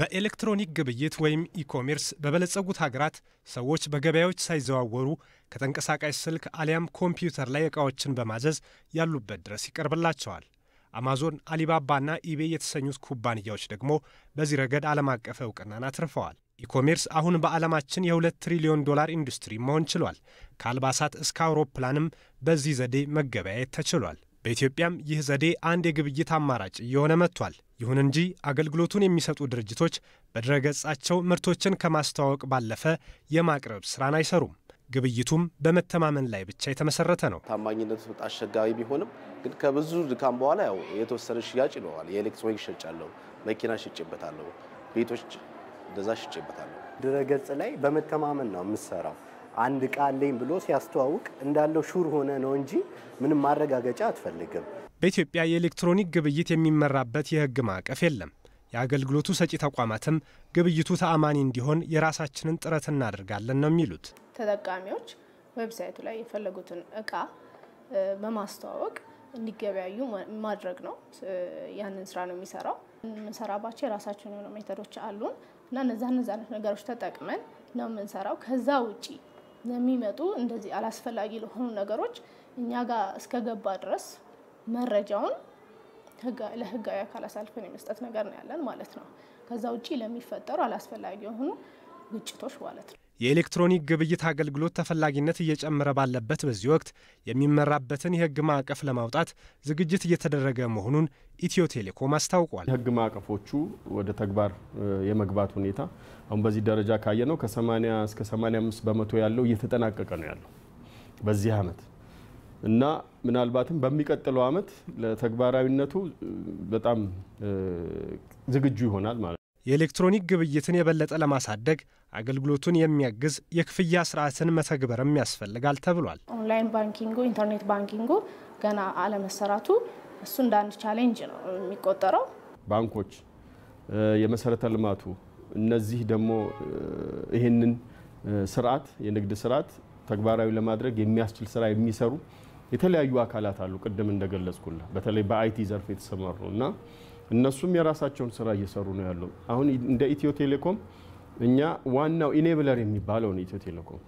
በኤሌክትሮኒክ ግብይት ወይም ኢኮሜርስ በበለጸጉት ሀገራት ሰዎች በገበያዎች ሳይዘዋወሩ ከተንቀሳቃሽ ስልክ አሊያም ኮምፒውተር ላይ ዕቃዎችን በማዘዝ ያሉበት ድረስ ይቀርብላቸዋል። አማዞን፣ አሊባባና ኢቤይ የተሰኙት ኩባንያዎች ደግሞ በዚህ ረገድ ዓለም አቀፍ እውቅናን አትርፈዋል። ኢኮሜርስ አሁን በዓለማችን የሁለት ትሪሊዮን ዶላር ኢንዱስትሪ መሆን ችሏል። ከአልባሳት እስከ አውሮፕላንም በዚህ ዘዴ መገበያየት ተችሏል። በኢትዮጵያም ይህ ዘዴ አንድ የግብይት አማራጭ እየሆነ መጥቷል። ይሁን እንጂ አገልግሎቱን የሚሰጡ ድርጅቶች በድረገጻቸው ምርቶችን ከማስተዋወቅ ባለፈ የማቅረብ ስራን አይሰሩም። ግብይቱም በመተማመን ላይ ብቻ የተመሰረተ ነው። ታማኝነት አስቸጋሪ ቢሆንም ግን ከብዙ ድካም በኋላ ያው የተወሰነ ሽያጭ ይኖረዋል። የኤሌክትሮኒክ ሸጫለሁ፣ መኪና ሸጭበታለሁ፣ ቤቶች እንደዛ ሸጭበታለሁ። ድረገጽ ላይ በመተማመን ነው የምሰራው። አንድ እቃ አለኝ ብሎ ሲያስተዋውቅ እንዳለው ሹር ሆነ ነው እንጂ ምንም ማረጋገጫ አትፈልግም። በኢትዮጵያ የኤሌክትሮኒክ ግብይት የሚመራበት የሕግ ማዕቀፍ የለም። የአገልግሎቱ ሰጪ ተቋማትም ግብይቱ ተአማኒ እንዲሆን የራሳችንን ጥረት እናደርጋለን ነው የሚሉት። ተጠቃሚዎች ዌብሳይቱ ላይ የፈለጉትን እቃ በማስተዋወቅ እንዲገበያዩ ማድረግ ነው። ያንን ስራ ነው የሚሰራው። የምንሰራባቸው የራሳችን የሆነ ሜተዶች አሉን እና እነዛ እነዛ ነገሮች ተጠቅመን ነው የምንሰራው ከዛ ውጪ ለሚመጡ እንደዚህ አላስፈላጊ ለሆኑ ነገሮች እኛ ጋር እስከገባ ድረስ መረጃውን ለህጋዊ አካል አሳልፈን የመስጠት ነገር ነው ያለን ማለት ነው። ከዛ ውጭ ለሚፈጠሩ አላስፈላጊ የሆኑ ግጭቶች ማለት ነው። የኤሌክትሮኒክ ግብይት አገልግሎት ተፈላጊነት እየጨመረ ባለበት በዚህ ወቅት የሚመራበትን የሕግ ማዕቀፍ ለማውጣት ዝግጅት እየተደረገ መሆኑን ኢትዮ ቴሌኮም አስታውቋል። ሕግ ማዕቀፎቹ ወደ ተግባር የመግባት ሁኔታ አሁን በዚህ ደረጃ ካየ ነው ከ80 እስከ 85 በመቶ ያለው እየተጠናቀቀ ነው ያለው በዚህ አመት እና ምናልባትም በሚቀጥለው አመት ለተግባራዊነቱ በጣም ዝግጁ ይሆናል ማለት ነው። የኤሌክትሮኒክ ግብይትን የበለጠ ለማሳደግ አገልግሎቱን የሚያግዝ የክፍያ ስርዓትን መተግበርም ያስፈልጋል ተብሏል። ኦንላይን ባንኪንጉ፣ ኢንተርኔት ባንኪንጉ ገና አለመሰራቱ እሱ እንደ አንድ ቻሌንጅ ነው የሚቆጠረው። ባንኮች፣ የመሰረተ ልማቱ እነዚህ ደግሞ ይህንን ስርዓት የንግድ ስርዓት ተግባራዊ ለማድረግ የሚያስችል ስራ የሚሰሩ የተለያዩ አካላት አሉ። ቅድም እንደገለጽኩላ በተለይ በአይቲ ዘርፍ የተሰማሩ እና እነሱም የራሳቸውን ስራ እየሰሩ ነው ያለው። አሁን እንደ ኢትዮ ቴሌኮም እኛ ዋናው ኢኔብለር የሚባለው ነው ኢትዮ ቴሌኮም